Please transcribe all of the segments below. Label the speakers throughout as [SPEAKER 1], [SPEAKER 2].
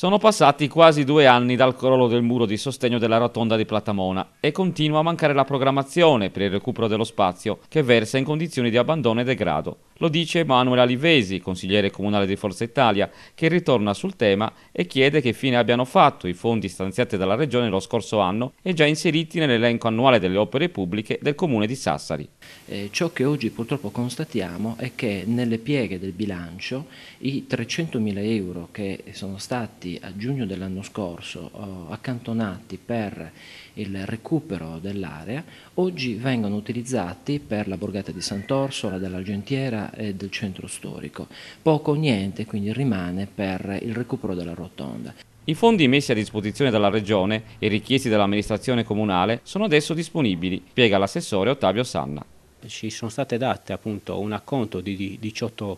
[SPEAKER 1] Sono passati quasi due anni dal crollo del muro di sostegno della rotonda di Platamona e continua a mancare la programmazione per il recupero dello spazio che versa in condizioni di abbandono e degrado. Lo dice Emanuele Alivesi, consigliere comunale di Forza Italia, che ritorna sul tema e chiede che fine abbiano fatto i fondi stanziati dalla Regione lo scorso anno e già inseriti nell'elenco annuale delle opere pubbliche del Comune di Sassari.
[SPEAKER 2] Eh, ciò che oggi purtroppo constatiamo è che nelle pieghe del bilancio i 300.000 euro che sono stati a giugno dell'anno scorso eh, accantonati per il recupero dell'area, oggi vengono utilizzati per la borgata di Sant'Orsola, dell'Argentiera e del centro storico. Poco o niente quindi rimane per il recupero della rotonda.
[SPEAKER 1] I fondi messi a disposizione dalla Regione
[SPEAKER 2] e richiesti dall'amministrazione comunale sono adesso disponibili, spiega
[SPEAKER 1] l'assessore Ottavio
[SPEAKER 2] Sanna ci sono state date appunto un acconto di 18.000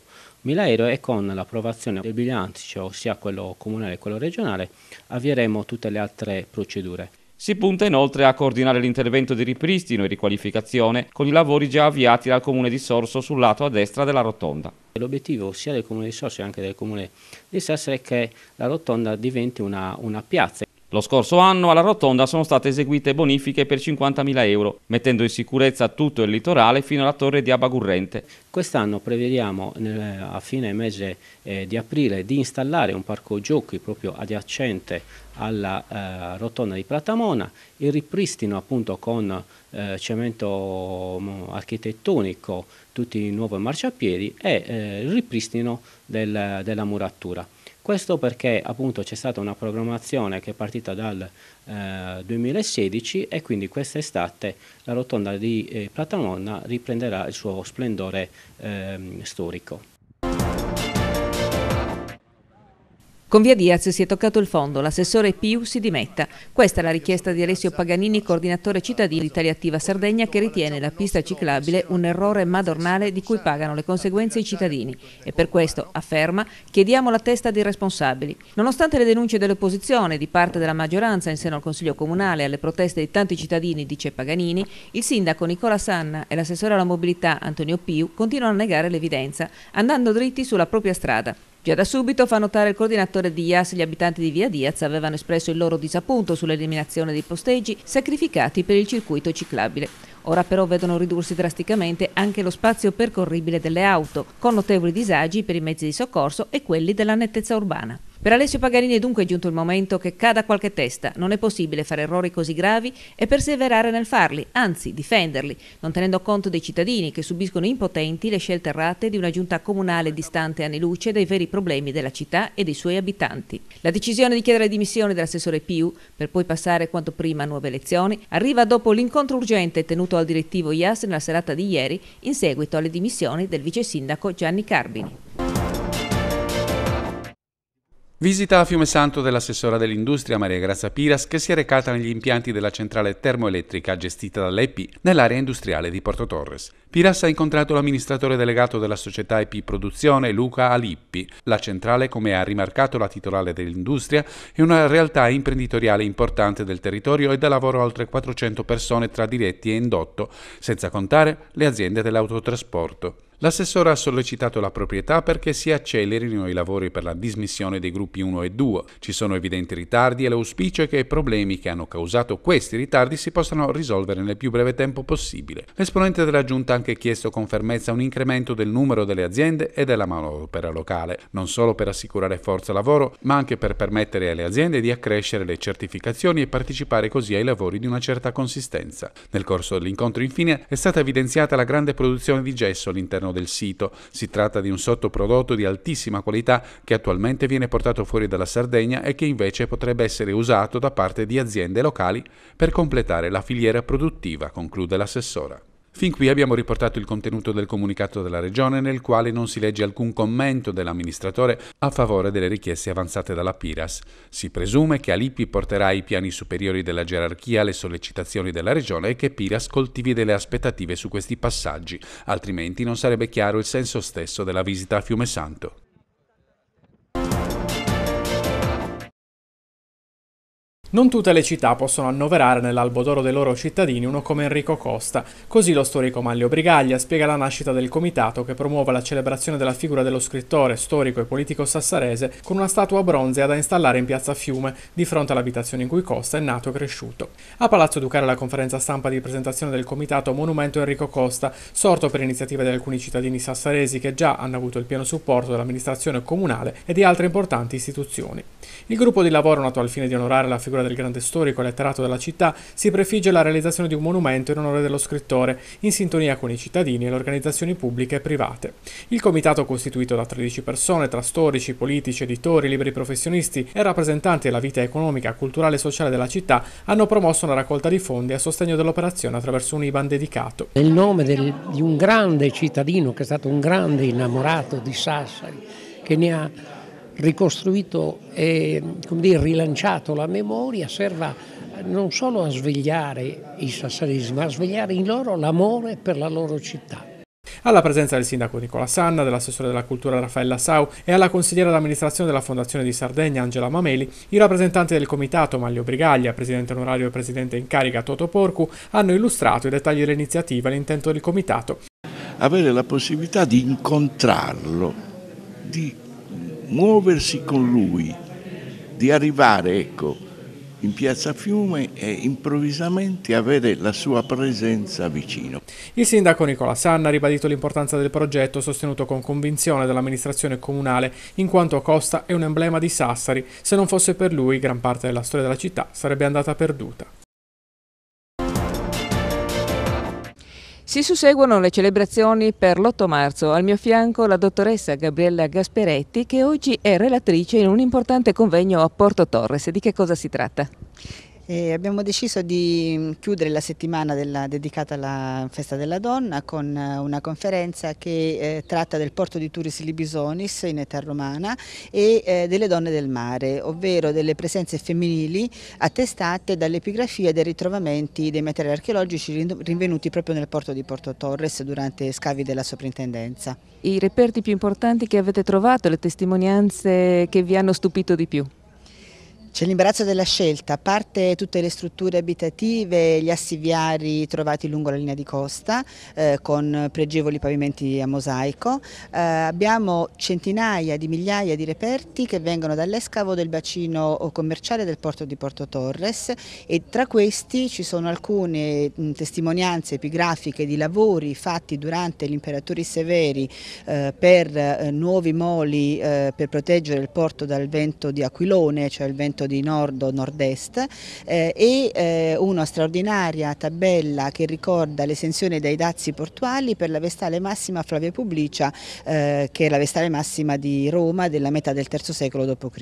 [SPEAKER 2] euro e con l'approvazione del bilancio, sia quello comunale che quello regionale, avvieremo tutte le altre procedure.
[SPEAKER 1] Si punta inoltre a coordinare l'intervento di ripristino e riqualificazione con i lavori già
[SPEAKER 2] avviati dal Comune di Sorso sul lato a destra della rotonda. L'obiettivo sia del Comune di Sorso che anche del Comune di Sassari è che la rotonda diventi una, una piazza. Lo scorso anno alla
[SPEAKER 1] rotonda sono state eseguite bonifiche per 50.000 euro, mettendo in sicurezza tutto il litorale
[SPEAKER 2] fino alla torre di Abagurrente. Quest'anno prevediamo a fine mese eh, di aprile di installare un parco giochi proprio adiacente alla eh, rotonda di Pratamona, il ripristino appunto con eh, cemento mm, architettonico, tutti i nuovi marciapiedi e il ripristino della muratura. Questo perché appunto c'è stata una programmazione che è partita dal eh, 2016 e quindi quest'estate la rotonda di eh, Platanonna riprenderà il suo splendore eh, storico.
[SPEAKER 3] Con via Diaz si è toccato il fondo, l'assessore Piu si dimetta. Questa è la richiesta di Alessio Paganini, coordinatore cittadino di Italia Attiva Sardegna, che ritiene la pista ciclabile un errore madornale di cui pagano le conseguenze i cittadini e per questo, afferma, chiediamo la testa dei responsabili. Nonostante le denunce dell'opposizione di parte della maggioranza in seno al Consiglio Comunale e alle proteste di tanti cittadini, dice Paganini, il sindaco Nicola Sanna e l'assessore alla mobilità Antonio Piu continuano a negare l'evidenza, andando dritti sulla propria strada Già da subito, fa notare il coordinatore di IAS, gli abitanti di Via Diaz avevano espresso il loro disappunto sull'eliminazione dei posteggi sacrificati per il circuito ciclabile. Ora però vedono ridursi drasticamente anche lo spazio percorribile delle auto, con notevoli disagi per i mezzi di soccorso e quelli della nettezza urbana. Per Alessio Pagarini dunque giunto il momento che cada qualche testa. Non è possibile fare errori così gravi e perseverare nel farli, anzi difenderli, non tenendo conto dei cittadini che subiscono impotenti le scelte errate di una giunta comunale distante anni luce dai veri problemi della città e dei suoi abitanti. La decisione di chiedere le dimissioni dell'assessore Piu, per poi passare quanto prima a nuove elezioni, arriva dopo l'incontro urgente tenuto al direttivo IAS nella serata di ieri in seguito alle dimissioni del vice sindaco Gianni Carbini.
[SPEAKER 4] Visita a Fiumesanto dell'assessora dell'industria Maria Grazia Piras che si è recata negli impianti della centrale termoelettrica gestita dall'EPI nell'area industriale di Porto Torres. Piras ha incontrato l'amministratore delegato della società EPI Produzione Luca Alippi. La centrale, come ha rimarcato la titolare dell'industria, è una realtà imprenditoriale importante del territorio e dà lavoro a oltre 400 persone tra diretti e indotto, senza contare le aziende dell'autotrasporto. L'assessore ha sollecitato la proprietà perché si accelerino i lavori per la dismissione dei gruppi 1 e 2. Ci sono evidenti ritardi e l'auspicio è che i problemi che hanno causato questi ritardi si possano risolvere nel più breve tempo possibile. L'esponente della giunta ha anche chiesto con fermezza un incremento del numero delle aziende e della manodopera locale, non solo per assicurare forza lavoro, ma anche per permettere alle aziende di accrescere le certificazioni e partecipare così ai lavori di una certa consistenza. Nel corso dell'incontro infine è stata evidenziata la grande produzione di gesso all'interno del sito. Si tratta di un sottoprodotto di altissima qualità che attualmente viene portato fuori dalla Sardegna e che invece potrebbe essere usato da parte di aziende locali per completare la filiera produttiva, conclude l'assessora. Fin qui abbiamo riportato il contenuto del comunicato della Regione nel quale non si legge alcun commento dell'amministratore a favore delle richieste avanzate dalla Piras. Si presume che Alippi porterà ai piani superiori della gerarchia le sollecitazioni della Regione e che Piras coltivi delle aspettative su questi passaggi, altrimenti non sarebbe chiaro il senso stesso della visita a Fiume Santo. Non tutte le città
[SPEAKER 5] possono annoverare nell'albo d'oro dei loro cittadini uno come Enrico Costa, così lo storico Manlio Brigaglia spiega la nascita del comitato che promuove la celebrazione della figura dello scrittore, storico e politico sassarese con una statua bronzea da installare in piazza Fiume, di fronte all'abitazione in cui Costa è nato e cresciuto. A Palazzo Ducale la conferenza stampa di presentazione del comitato Monumento Enrico Costa, sorto per iniziativa di alcuni cittadini sassaresi che già hanno avuto il pieno supporto dell'amministrazione comunale e di altre importanti istituzioni. Il gruppo di lavoro nato al fine di onorare la figura onore del grande storico e letterato della città, si prefigge la realizzazione di un monumento in onore dello scrittore, in sintonia con i cittadini e le organizzazioni pubbliche e private. Il comitato, costituito da 13 persone, tra storici, politici, editori, liberi professionisti e rappresentanti della vita economica, culturale e sociale della città, hanno promosso una raccolta di fondi a sostegno dell'operazione attraverso un IBAN dedicato.
[SPEAKER 2] Nel nome del, di un grande cittadino che è stato un grande innamorato di Sassari, che ne ha ricostruito e dire, rilanciato la memoria serva non solo a svegliare i sassaresi, ma a svegliare in loro l'amore per la loro città.
[SPEAKER 5] Alla presenza del sindaco Nicola Sanna, dell'assessore della cultura Raffaella Sau e alla consigliera d'amministrazione della Fondazione di Sardegna Angela Mameli, i rappresentanti del comitato Maglio Brigaglia, presidente onorario e presidente in carica Toto Porcu, hanno illustrato i dettagli dell'iniziativa e l'intento del comitato. Avere la possibilità di incontrarlo, di muoversi con lui, di arrivare ecco, in piazza Fiume e improvvisamente avere la sua presenza vicino. Il sindaco Nicola Sanna ha ribadito l'importanza del progetto sostenuto con convinzione dall'amministrazione comunale in quanto Costa è un emblema di Sassari, se non fosse per lui gran parte della storia della città sarebbe andata perduta. Si susseguono
[SPEAKER 3] le celebrazioni per l'8 marzo. Al mio fianco la dottoressa Gabriella Gasperetti che oggi è relatrice in un importante convegno a Porto Torres. Di che cosa si tratta?
[SPEAKER 6] E abbiamo deciso di mm, chiudere la settimana della, dedicata alla Festa della Donna con eh, una conferenza che eh, tratta del porto di Turis Libisonis in età romana e eh, delle donne del mare, ovvero delle presenze femminili attestate dall'epigrafia dei ritrovamenti dei materiali archeologici rinvenuti proprio nel porto di Porto Torres durante scavi della soprintendenza. I reperti più importanti che avete trovato, le testimonianze che vi hanno stupito di più? C'è l'imbarazzo della scelta, a parte tutte le strutture abitative, gli assi viari trovati lungo la linea di costa eh, con pregevoli pavimenti a mosaico, eh, abbiamo centinaia di migliaia di reperti che vengono dall'escavo del bacino commerciale del porto di Porto Torres e tra questi ci sono alcune mh, testimonianze epigrafiche di lavori fatti durante gli imperatori severi eh, per eh, nuovi moli eh, per proteggere il porto dal vento di Aquilone, cioè il vento vento di nord-nord-est eh, e eh, una straordinaria tabella che ricorda l'esenzione dai dazi portuali per la vestale massima Flavia Publicia, eh, che è la vestale massima di Roma della metà del III secolo d.C.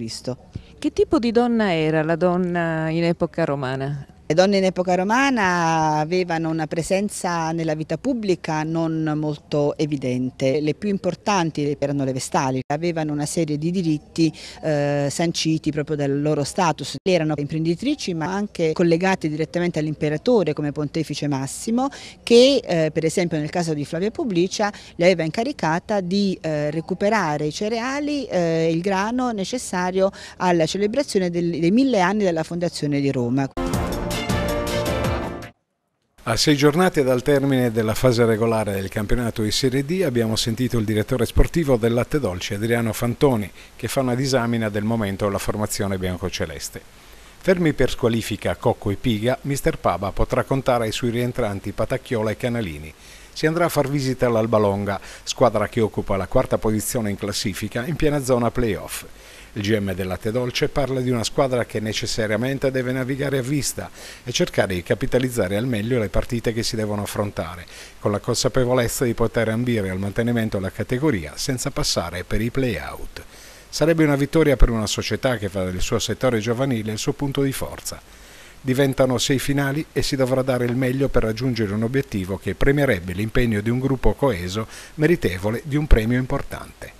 [SPEAKER 3] Che tipo di donna era la donna in epoca romana?
[SPEAKER 6] Le donne in epoca romana avevano una presenza nella vita pubblica non molto evidente. Le più importanti erano le vestali, avevano una serie di diritti eh, sanciti proprio dal loro status. Erano imprenditrici ma anche collegate direttamente all'imperatore come pontefice Massimo che eh, per esempio nel caso di Flavia Publicia le aveva incaricata di eh, recuperare i cereali e eh, il grano necessario alla celebrazione del, dei mille anni della fondazione di Roma.
[SPEAKER 7] A sei giornate dal termine della fase regolare del campionato di Serie D abbiamo sentito il direttore sportivo del Latte Dolce Adriano Fantoni che fa una disamina del momento alla formazione biancoceleste. Fermi per squalifica Cocco e Piga, Mr. Paba potrà contare sui rientranti Patacchiola e Canalini. Si andrà a far visita all'Albalonga, squadra che occupa la quarta posizione in classifica in piena zona playoff. Il GM del latte dolce parla di una squadra che necessariamente deve navigare a vista e cercare di capitalizzare al meglio le partite che si devono affrontare, con la consapevolezza di poter ambire al mantenimento della categoria senza passare per i play-out. Sarebbe una vittoria per una società che fa del suo settore giovanile il suo punto di forza. Diventano sei finali e si dovrà dare il meglio per raggiungere un obiettivo che premierebbe l'impegno di un gruppo coeso meritevole di un premio importante.